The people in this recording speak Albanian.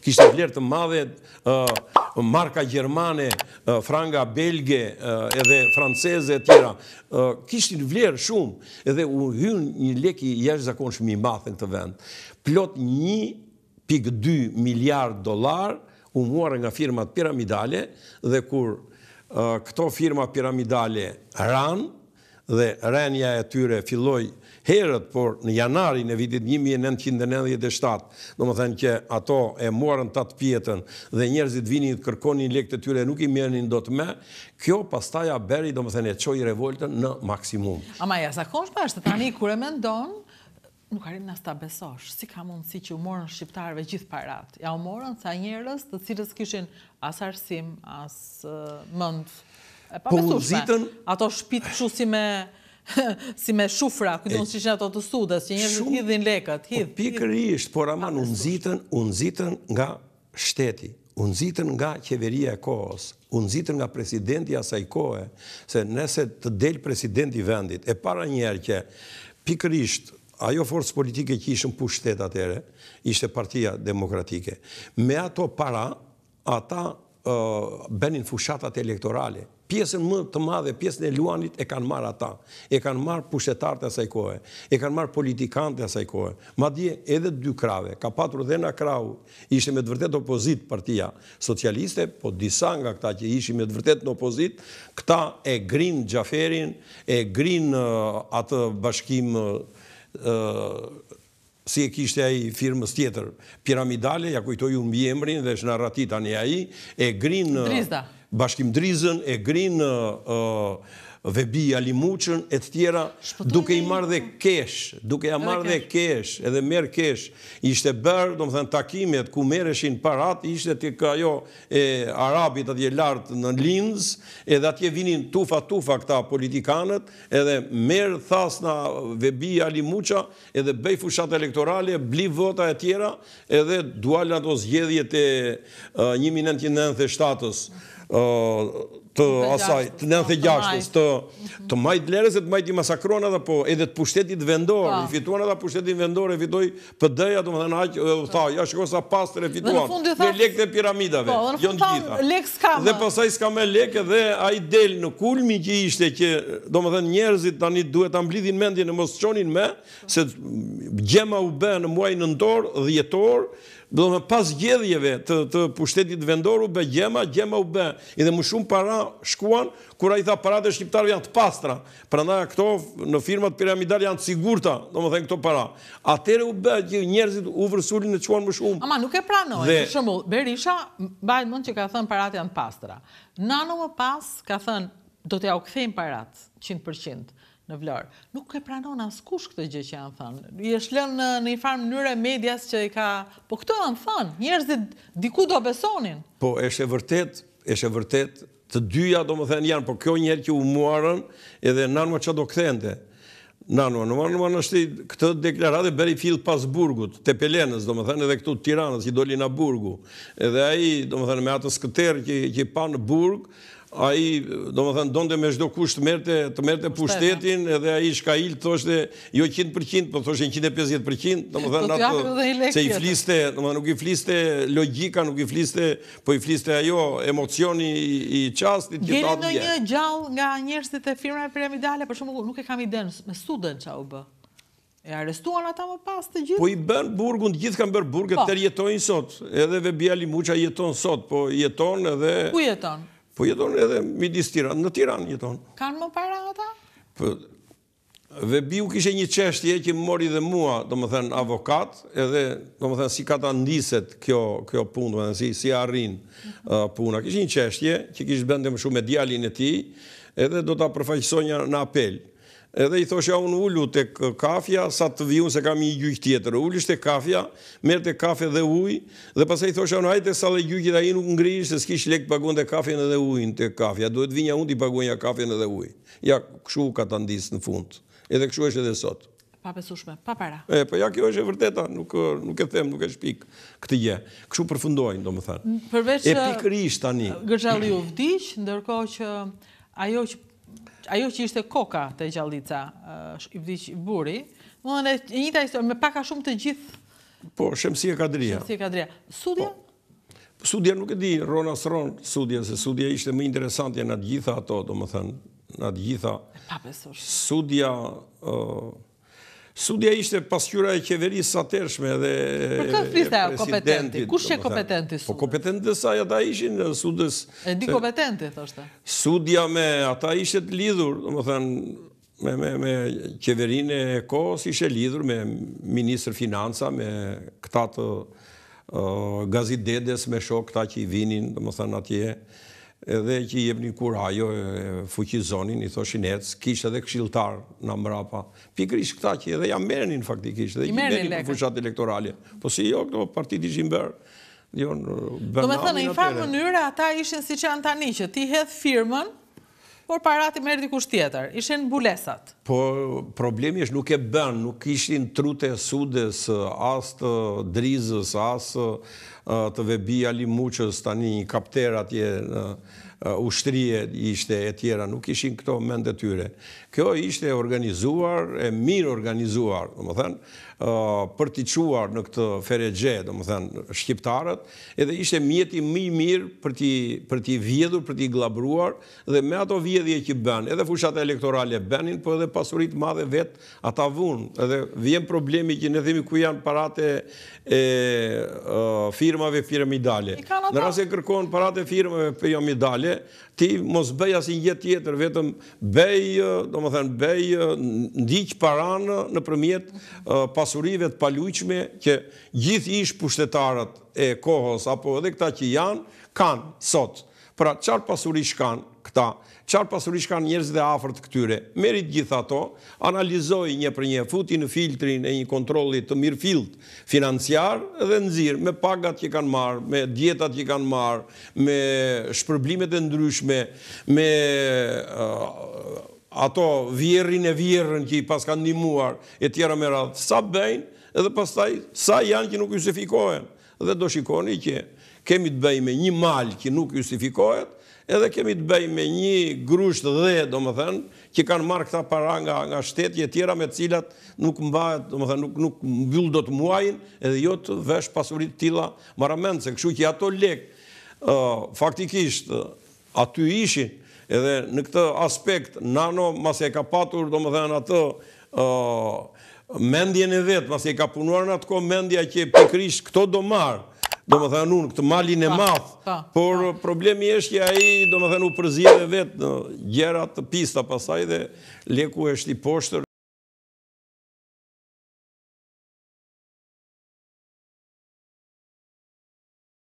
Kishtë vlerë të madhe marka Gjermane, franga Belge edhe franceze e tjera. Kishtë vlerë shumë edhe u hynë një leki jeshtë zakon shumë i mathe në të vend. Plot 1.2 miljard dolar u muarë nga firmat piramidale dhe kur këto firma piramidale ranë dhe renja e tyre filloj herët, por në janarin e vitit 1997, do më thënë që ato e morën të atë pjetën dhe njerëzit vinin të kërkonin lekët e tyre, nuk i mjenin do të me, kjo pastaja beri, do më thënë, e qoj revoltën në maksimum. Ama ja, sa konsh për është, tani, kure me ndonë, Nuk arim në s'ta besosh, si ka mundësi që u morën shqiptarve gjithë parat? Ja u morën sa njërës të cilës kishin as arsim, as uh, mëndë. E pa po besushme, ato shpitë që si me... si me shufra, këtë unë që ishën ato të studës, që njërë hidhin lekët, po, hithin... Pikër ishtë, por aman unë zitën, unë zitën nga shteti, unë zitën nga qeveria e kohës, unë zitën nga presidenti asaj kohë, se nëse të del presidenti vendit, e para njerë që pikër isht, ajo forës politike që ishën pushtet atere, ishte partia demokratike. Me ato para, ata benin fushatat elektorale, pjesën më të madhe, pjesën e Luanit e kanë marrë ata, e kanë marrë pushetarët e asaj kohe, e kanë marrë politikanët e asaj kohe. Ma dje edhe dy krave, ka patur dhe na krau, ishte me të vërtet opozit partia socialiste, po disa nga këta që ishe me të vërtet në opozit, këta e grin gjaferin, e grin atë bashkim si e kishte aji firmës tjetër, piramidale, ja kujtoj unë bjemrin dhe është narratita një aji, e grinë... Drizda. Bashkim Drizën, e grinë... Drizda vebi alimuqën e të tjera, duke i marrë dhe kesh, duke i marrë dhe kesh, edhe merë kesh, ishte bërë, do më thënë, takimet, ku mereshin parat, ishte të kajo e Arabit atje lartë në Linz, edhe atje vinin tufa-tufa këta politikanët, edhe merë thasna vebi alimuqa, edhe bej fushat elektorale, bli vota e tjera, edhe dualat o zgjedhjet e 1997-ës, të asaj, të nënë të gjashtës, të majtë lërës e të majtë i masakrona po, edhe të pushtetit vendore, po. i fituan edhe pushtetit vendore, e fitoj për dëja të më dhe në dhe u tha, ja shko sa pas të fituan, me dhe piramidave, jo gjitha. Dhe pasaj s'ka me lek dhe a i del në kulmi që ishte që, do më njerëzit tani duhet të mblidhin mendje e mos qonin me, se gjema u be në muaj nëndor dhe jetor, do pas gjedhjeve të, të pushtetit vendoru, be gjema, gjema u be, i dhe më shumë para shkuan, kura i tha parate shqiptarve janë të pastra, pra nda këto në firmat piramidal janë të sigurta, do më thënë këto para. Atere u be, gjë njerëzit u vërsullin e quan më shumë. Ama, nuk e pranojnë, dhe... shumë, Berisha, bajnë mund që ka thënë parate janë të pastra. Nano më pas, ka thënë, do të ja u këthejmë parat, 100% në Vlorë. Nuk e pranon asë kush këtë gjë që janë thënë. I është lënë në një farë mënyre medias që i ka... Po këto janë thënë, njerëzit diku do besonin. Po, është e vërtet, është e vërtet, të dyja do më thënë janë, po kjo njerë që u muarën edhe nanua që do këthende. Nanua, nëma, në nëma në këtë deklarate beri fil pas burgut, te pelenës, do më thënë, edhe këtu tiranës, i do a burgu. Edhe aji, do më thënë, me atës këterë që i panë burg, i, do më thënë, donde me shdo kusht të merte pushtetin, edhe i shka ilë, të thoshte, jo 100%, për po thoshte 150%, do më thënë, po atë, i fliste, do më thënë, nuk i fliste logika, nuk i fliste, po i fliste ajo, emocioni i qastit, gjithë atë gjithë. në një gjallë nga njërësit e firma e piramidale, për shumë, nuk e kam i denë, me studen qa u bë. E arestuan ata më pas të gjithë? Po i bënë burgun, gjithë kam bërë burgë, po. të jetojnë sot. Edhe Vebjali Muqa jeton sot, po jeton edhe... Ku jeton? Po jeton edhe midis Tiran, në Tiran jeton. Kanë më para ata? Po, dhe biu kishe një qeshtje që mori dhe mua, do më thënë, avokat, edhe, do më thënë, si ka ta ndiset kjo, kjo punë, do më thënë, si, si arrin mhm. uh, puna. Kishe një qeshtje që kishë më shumë me djalin e ti, edhe do të përfaqësonja në apelë edhe i thoshe a unë ullu të kafja, sa të vijun se kam një gjyq tjetër, ullu shte kafja, merë të kafe dhe ujë, dhe pas e i thoshe a unë hajte sa le gjyqit a i nuk ngrish, se s'kish lek pagun të kafjen edhe ujën të kafja, duhet vinja unë t'i pagun ja kafjen edhe uj Ja, këshu ka të ndisë në fund, edhe këshu është edhe sot. Pa pesushme, pa para. E, pa po ja, kjo është e vërteta, nuk e them, nuk e shpik këtë gje. Këshu përfundojnë, do më thënë. E tani. Gërgjalli u vdish, ndërko që ajo që ajo që ishte koka të gjallica, eh, i vdiq buri, më dhe një të historë, me paka shumë të gjithë. Po, shemësia kadria. Shemësia kadria. Sudja? Po, sudja nuk e di, rona së ronë sudja, se sudja ishte më interesantja në gjitha ato, do më thënë, në gjitha. E pa besosh. Sudja... Eh, Sudja ishte pasqyra e qeverisë sa tërshme dhe presidentit. Për këtë e kompetenti? Kush kompetenti sudë? Po kompetenti dhe sa ata ishin sudës... E di kompetenti, thoshte. Sudja me ata ishte lidhur, dhe më thënë, me qeverinë e kohës ishte lidhur me Ministrë Finansa, me këta të gazit dedes, me shok këta që i vinin, dhe më thënë atje edhe që i ebni kur ajo fuqizonin, i thoshin hec, kishtë edhe këshiltar në mrapa. Pikrish këta që edhe jam mërënin faktikisht, edhe i mërënin për fushat elektorale. Po si jo, këto parti të ishin bërë. Do me thënë, i farë mënyrë, ata ishin si që janë tani, që ti hedhë firmën, por parat i mërë dikush tjetër, ishin bulesat. Po problemi është nuk e bënë, nuk ishin trute sudes, asë të drizës, asë të vebi ali muqës, tani një kapter atje në ushtrije ishte e tjera, nuk ishin këto mende tyre. Kjo ishte organizuar, e mirë organizuar, dhe më thënë, për t'i quar në këtë feregje, dhe më thënë, shqiptarët, edhe ishte mjeti mi mirë për t'i vjedhur, për t'i glabruar, dhe me ato vjedhje që bënë, edhe fushat e elektorale bënin, për po edhe pasurit madhe vetë ata vunë, edhe vjen problemi që në dhemi ku janë parate e firma firmave piramidale. Në rrasë e kërkon parat e firmave piramidale, ti mos bëj asin jetë tjetër, vetëm bëj, do më thënë, bëj ndiqë paranë në përmjet pasurive të paluqme që gjithë ishë pushtetarët e kohës, apo edhe këta që janë, kanë sotë. Pra, qarë pasuri shkan këta, qarë pasuri shkan njerëz dhe afert këtyre, merit gjitha to, analizoj një për një futi në filtrin e një kontrolit të mirë filt financiar dhe nëzirë me pagat që kanë marë, me djetat që kanë marë, me shpërblimet e ndryshme, me uh, ato vjerin e vjerën që i pas kanë një muar e tjera me radhë, sa bëjnë edhe pas taj, sa janë që nuk justifikohen, dhe do shikoni që kemi të bëj me një malë që nuk justifikohet, edhe kemi të bëj me një grusht dhe, do më thënë, që kanë marrë këta para nga shtetje tjera me cilat nuk mbajt, do më thënë, nuk mbyll do të muajnë, edhe jo të vesh pasurit tila maramendë, se këshu që ato lek, faktikisht, aty ishi, edhe në këtë aspekt, nano, mas e ka patur, do më thënë, atë mendjen e vetë, mas e ka punuar në atë ko mendja që pikrish këto do marë, do më thënë unë, këtë malin e mathë, por problemi është që i do më thënë u përzive vetë në gjerat të pista pasaj dhe leku është i poshtër.